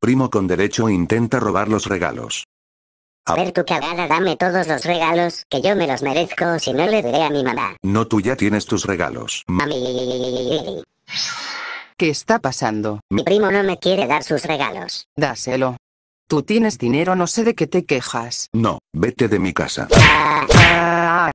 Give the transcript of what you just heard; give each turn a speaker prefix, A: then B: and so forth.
A: Primo con derecho intenta robar los regalos. A
B: ver tu cagada, dame todos los regalos, que yo me los merezco, si no le diré a mi mamá.
A: No, tú ya tienes tus regalos.
B: Mami.
C: ¿Qué está pasando? Mi primo no me quiere dar sus regalos.
D: Dáselo. Tú tienes dinero, no sé de qué te quejas.
E: No, vete de mi casa.
D: Ah, ah. Ah.